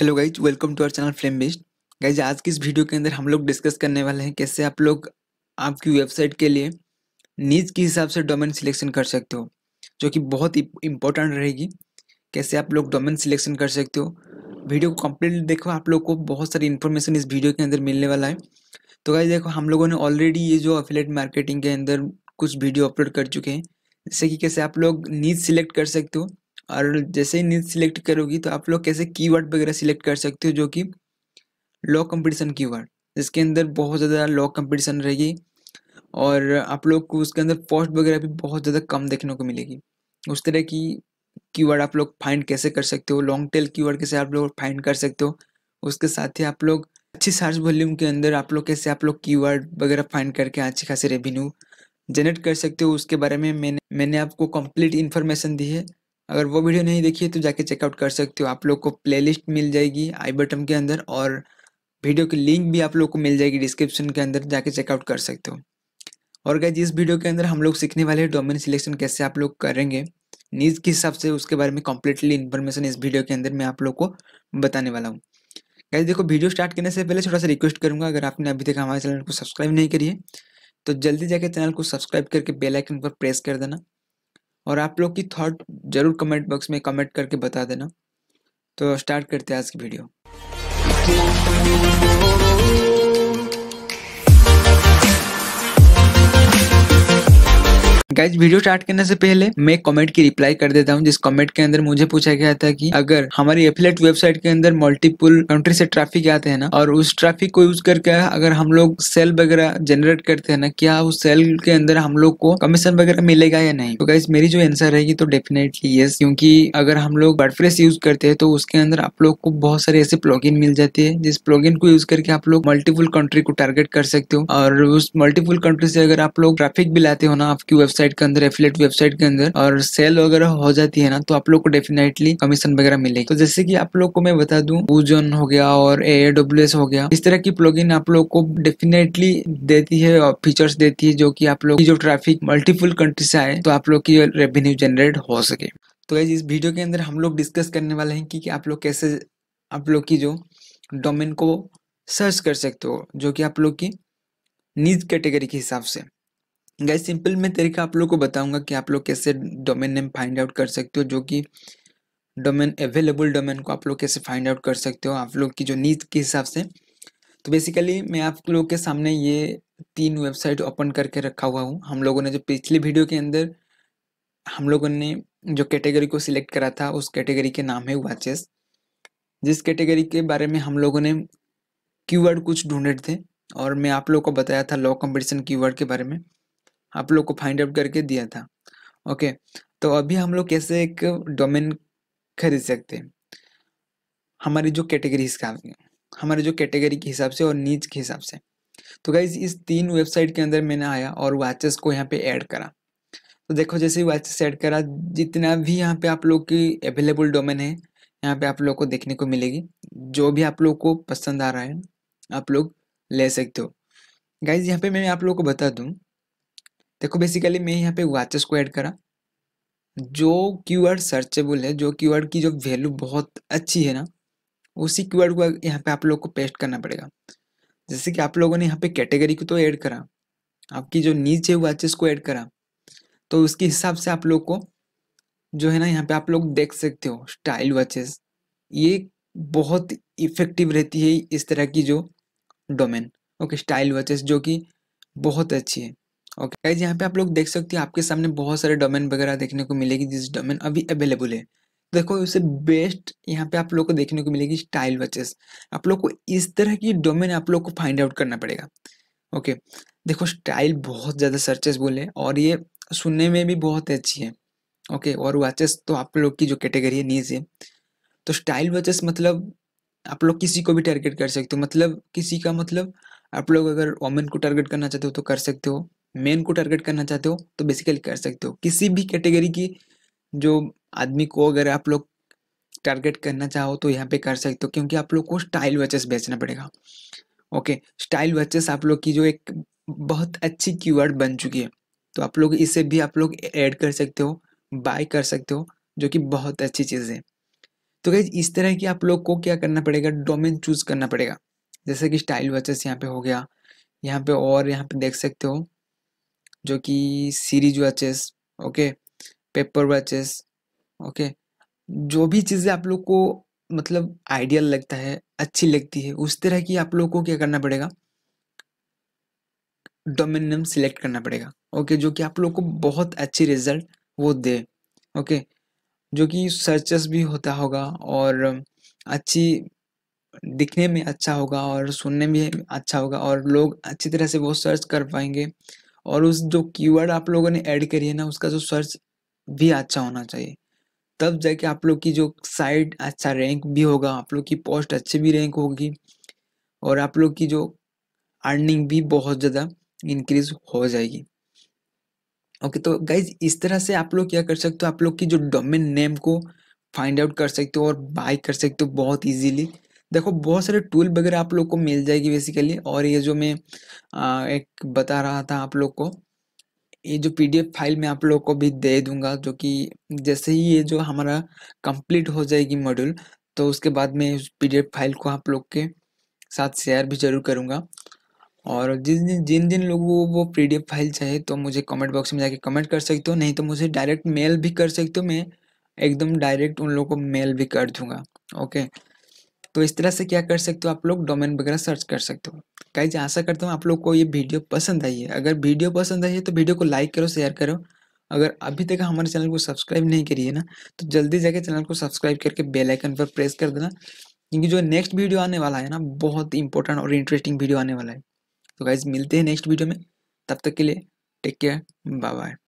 hello guys welcome to our channel flame best guys आज की इस वीडियो के अंदर हम लोग डिस्कस करने वाले हैं कैसे आप लोग आपकी वेबसाइट के लिए नीज के हिसाब से डोमेन सिलेक्शन कर सकते हो जो कि बहुत ही इंपॉर्टेंट रहेगी कैसे आप लोग डोमेन सिलेक्शन कर सकते हो वीडियो को कम्प्लीटली देखो आप लोग को बहुत सारी इन्फॉर्मेशन इस वीडियो के अंदर मिलने वाला है तो गाइज देखो हम लोगों ने ऑलरेडी ये जो अफिलेट मार्केटिंग के अंदर कुछ वीडियो अपलोड कर चुके हैं जैसे कि कैसे आप लोग नीज सिलेक्ट कर सकते हो और जैसे ही नीच सिलेक्ट करोगी तो आप लोग कैसे कीवर्ड वगैरह सिलेक्ट कर सकते हो जो कि लो कंपटीशन कीवर्ड जिसके अंदर बहुत ज़्यादा लो कंपटीशन रहेगी और आप लोग को उसके अंदर पोस्ट वगैरह भी बहुत ज़्यादा कम देखने को मिलेगी उस तरह की कीवर्ड आप लोग फाइंड कैसे कर सकते हो लॉन्ग टेल कीवर्ड कैसे आप लोग फाइंड कर सकते हो उसके साथ ही आप लोग अच्छी सर्च वॉल्यूम के अंदर आप लोग कैसे आप लोग कीवर्ड वगैरह फाइंड करके अच्छे खासी रेवेन्यू जनरेट कर सकते हो उसके बारे में मैंने मैंने आपको कंप्लीट इन्फॉर्मेशन दी है अगर वो वीडियो नहीं देखी है तो जाके चेकआउट कर सकते हो आप लोग को प्ले मिल जाएगी आई बटन के अंदर और वीडियो की लिंक भी आप लोग को मिल जाएगी डिस्क्रिप्शन के अंदर जाके चेकआउट कर सकते हो और गैज इस वीडियो के अंदर हम लोग सीखने वाले हैं डोमेन सिलेक्शन कैसे आप लोग करेंगे नीज के हिसाब से उसके बारे में कम्प्लीटली इन्फॉर्मेशन इस वीडियो के अंदर मैं आप लोग को बताने वाला हूँ गैस देखो वीडियो स्टार्ट करने से पहले छोटा सा रिक्वेस्ट करूँगा अगर आपने अभी तक हमारे चैनल को सब्सक्राइब नहीं करिए तो जल्दी जाके चैनल को सब्सक्राइब करके बेल आइकन पर प्रेस कर देना और आप लोग की थॉट जरूर कमेंट बॉक्स में कमेंट करके बता देना तो स्टार्ट करते हैं आज की वीडियो गाइज वीडियो स्टार्ट करने से पहले मैं कमेंट की रिप्लाई कर देता हूँ जिस कमेंट के अंदर मुझे पूछा गया था कि अगर हमारी एफिलेट वेबसाइट के अंदर मल्टीपुल कंट्री से ट्रैफिक आते हैं ना और उस ट्रैफिक को यूज करके अगर हम लोग सेल वगैरह जनरेट करते हैं ना क्या उस सेल के अंदर हम लोग को कमीशन वगैरह मिलेगा या नहीं तो गाइज मेरी जो एंसर रहेगी तो डेफिनेटली ये क्योंकि अगर हम लोग वर्डप्रेस यूज करते हैं तो उसके अंदर आप लोग को बहुत सारे ऐसे प्लॉगिन मिल जाते हैं जिस प्लॉगिन को यूज करके आप लोग मल्टीपुल कंट्री को टारगेट कर सकते हो और उस मल्टीपुल कंट्री से अगर आप लोग ट्रैफिक भी लाते हो ना आपकी वेबसाइट वेबसाइट के अंदर एफिलेट वेबसाइट के अंदर और सेल वगैरह हो जाती है ना तो आप लोग को डेफिनेटली कमीशन वगैरह मिलेगी तो जैसे कि आप लोग को मैं बता दू ऊजन हो गया और ए डब्ल्यू एस हो गया इस तरह की प्लॉग आप लोग को डेफिनेटली देती है और फीचर्स देती है जो की आप लोग जो ट्रैफिक मल्टीपुल कंट्री से आए तो आप लोग की रेवेन्यू जनरेट हो सके तो ये इस वीडियो के अंदर हम लोग डिस्कस करने वाले हैं कि, कि आप लोग कैसे आप लोग की जो डोमेन को सर्च कर सकते हो जो कि आप लोग की नीज कैटेगरी के हिसाब से गाइस सिंपल मैं तरीका आप लोग को बताऊंगा कि आप लोग कैसे डोमेन नेम फाइंड आउट कर सकते हो जो कि डोमेन अवेलेबल डोमेन को आप लोग कैसे फाइंड आउट कर सकते हो आप लोग की जो नीड के हिसाब से तो बेसिकली मैं आप लोग के सामने ये तीन वेबसाइट ओपन करके रखा हुआ हूँ हम लोगों ने जो पिछली वीडियो के अंदर हम लोगों ने जो कैटेगरी को सिलेक्ट करा था उस कैटेगरी के नाम है वाचेस जिस कैटेगरी के बारे में हम लोगों ने कीवर्ड कुछ ढूंढे थे और मैं आप लोगों को बताया था लॉ कंपटीशन कीवर्ड के बारे में आप लोग को फाइंड आउट करके दिया था ओके तो अभी हम लोग कैसे एक डोमेन खरीद सकते हैं हमारी जो कैटेगरी हिसाब हमारे जो कैटेगरी के हिसाब से और नीच के हिसाब से तो गाइज इस तीन वेबसाइट के अंदर मैंने आया और वाचेस को यहाँ पे ऐड करा तो देखो जैसे वाचेस ऐड करा जितना भी यहाँ पे आप लोग की अवेलेबल डोमेन है यहाँ पे आप लोग को देखने को मिलेगी जो भी आप लोग को पसंद आ रहा है आप लोग ले सकते हो गाइज यहाँ पे मैं आप लोग को बता दूँ देखो बेसिकली मैं यहाँ पे वाचेस को ऐड करा जो कीवर्ड सर्चेबल है जो कीवर्ड की जो वैल्यू बहुत अच्छी है ना उसी कीवर्ड को यहाँ पे आप लोग को पेस्ट करना पड़ेगा जैसे कि आप लोगों ने यहाँ पे कैटेगरी को तो ऐड करा आपकी जो नीचे वाचेस को ऐड करा तो उसके हिसाब से आप लोग को जो है ना यहाँ पे आप लोग देख सकते हो स्टाइल वाचेस ये बहुत इफेक्टिव रहती है इस तरह की जो डोमेन ओके स्टाइल वाचेस जो कि बहुत अच्छी है ओके गाइज यहाँ पे आप लोग देख सकते हैं आपके सामने बहुत सारे डोमेन वगैरह देखने को मिलेगी जिस डोमेन अभी अवेलेबल है देखो उससे बेस्ट यहाँ पे आप लोग को देखने को मिलेगी स्टाइल वचेस आप लोग को इस तरह की डोमेन आप लोग को फाइंड आउट करना पड़ेगा ओके देखो स्टाइल बहुत ज़्यादा सर्चेस बोले और ये सुनने में भी बहुत अच्छी है ओके और वॉचेस तो आप लोग की जो कैटेगरी है नीज है तो स्टाइल वॉचेस मतलब आप लोग किसी को भी टारगेट कर सकते हो मतलब किसी का मतलब आप लोग अगर वोमेन को टारगेट करना चाहते हो तो कर सकते हो मेन को टारगेट करना चाहते हो तो बेसिकली कर सकते हो किसी भी कैटेगरी की जो आदमी को अगर आप लोग टारगेट करना चाहो तो यहाँ पे कर सकते हो क्योंकि आप लोग को स्टाइल वॉचेस बेचना पड़ेगा ओके स्टाइल वॉचेस आप लोग की जो एक बहुत अच्छी कीवर्ड बन चुकी है तो आप लोग इसे भी आप लोग ऐड कर सकते हो बाय कर सकते हो जो कि बहुत अच्छी चीज़ है तो क्या इस तरह की आप लोग को क्या करना पड़ेगा डोमेन चूज करना पड़ेगा जैसे कि स्टाइल वॉचेस यहाँ पे हो गया यहाँ पे और यहाँ पे देख सकते हो जो कि series watches okay paper watches okay जो भी चीज़ें आप लोग को मतलब आइडियल लगता है अच्छी लगती है उस तरह की आप लोग को क्या करना पड़ेगा डोमेन नेम सिलेक्ट करना पड़ेगा ओके जो कि आप लोग को बहुत अच्छी रिजल्ट वो दे ओके जो कि सर्चस भी होता होगा और अच्छी दिखने में अच्छा होगा और सुनने में अच्छा होगा और लोग अच्छी तरह से वो सर्च कर पाएंगे और उस जो कीवर्ड आप लोगों ने ऐड करी है ना उसका जो सर्च भी अच्छा होना चाहिए तब जाके आप लोग की जो साइट अच्छा रैंक भी होगा आप लोग की पोस्ट अच्छी भी रैंक होगी और आप लोग की जो अर्निंग भी बहुत ज़्यादा इंक्रीज हो जाएगी ओके तो गाइज इस तरह से आप लोग क्या कर सकते हो आप लोग की जो डोमेन नेम को फाइंड आउट कर सकते हो और बाय कर सकते हो बहुत इजीली देखो बहुत सारे टूल वगैरह आप लोग को मिल जाएगी बेसिकली और ये जो मैं एक बता रहा था आप लोग को ये जो पीडीएफ फाइल मैं आप लोग को भी दे दूंगा जो कि जैसे ही ये जो हमारा कंप्लीट हो जाएगी मॉड्यूल तो उसके बाद मैं उस पी फाइल को आप लोग के साथ शेयर भी जरूर करूँगा और जिस दिन जिन जिन लोगों को वो पी डी फाइल चाहिए तो मुझे कमेंट बॉक्स में जाके कमेंट कर सकते हो नहीं तो मुझे डायरेक्ट मेल भी कर सकते हो मैं एकदम डायरेक्ट उन लोगों को मेल भी कर दूंगा ओके तो इस तरह से क्या कर सकते हो आप लोग डोमेन वगैरह सर्च कर सकते हो गाइज आशा करता हूँ आप लोग को ये वीडियो पसंद आई है अगर वीडियो पसंद आई है तो वीडियो को लाइक करो शेयर करो अगर अभी तक हमारे चैनल को सब्सक्राइब नहीं करिए ना तो जल्दी जाके चैनल को सब्सक्राइब करके बेल आइकन पर प्रेस कर देना क्योंकि जो नेक्स्ट वीडियो आने वाला है ना बहुत इंपॉर्टेंट और इंटरेस्टिंग वीडियो आने वाला है तो गाइज मिलते हैं नेक्स्ट वीडियो में तब तक के लिए टेक केयर बाय बाय